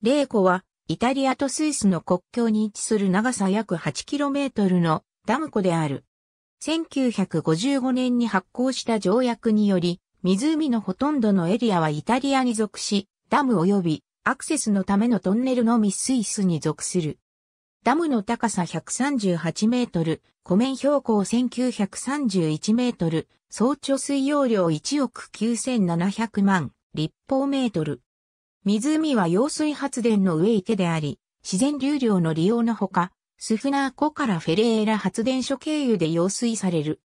レーコは、イタリアとスイスの国境に位置する長さ約 8km のダム湖である。1955年に発行した条約により、湖のほとんどのエリアはイタリアに属し、ダム及びアクセスのためのトンネルのみスイスに属する。ダムの高さ138メートル、湖面標高1931メートル、総貯水容量1億9700万立方メートル。湖は揚水発電の上池であり、自然流量の利用のほか、スフナー湖からフェレーラ発電所経由で揚水される。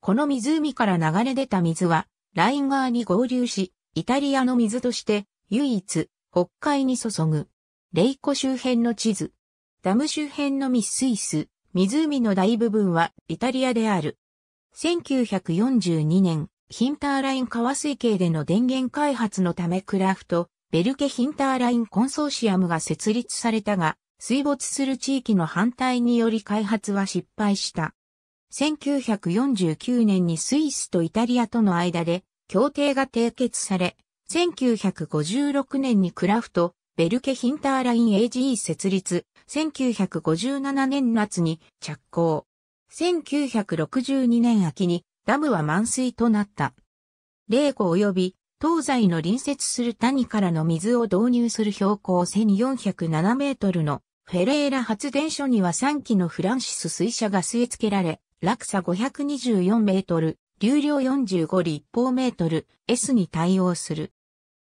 この湖から流れ出た水は、ライン川に合流し、イタリアの水として唯一北海に注ぐ。レイコ周辺の地図。ダム周辺のミスイス、湖の大部分はイタリアである。1942年、ヒンターライン川水系での電源開発のためクラフト、ベルケヒンターラインコンソーシアムが設立されたが、水没する地域の反対により開発は失敗した。1949年にスイスとイタリアとの間で協定が締結され、1956年にクラフト、ベルケヒンターライン AGE 設立、1957年夏に着工。1962年秋にダムは満水となった。霊庫及び東西の隣接する谷からの水を導入する標高1407メートルのフェレーラ発電所には3基のフランシス水車が据え付けられ、落差524メートル、流量45立方メートル S に対応する。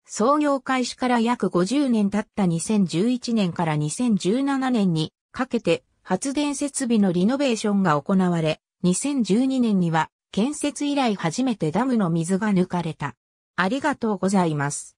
創業開始から約50年経った2011年から2017年にかけて発電設備のリノベーションが行われ、2012年には建設以来初めてダムの水が抜かれた。ありがとうございます。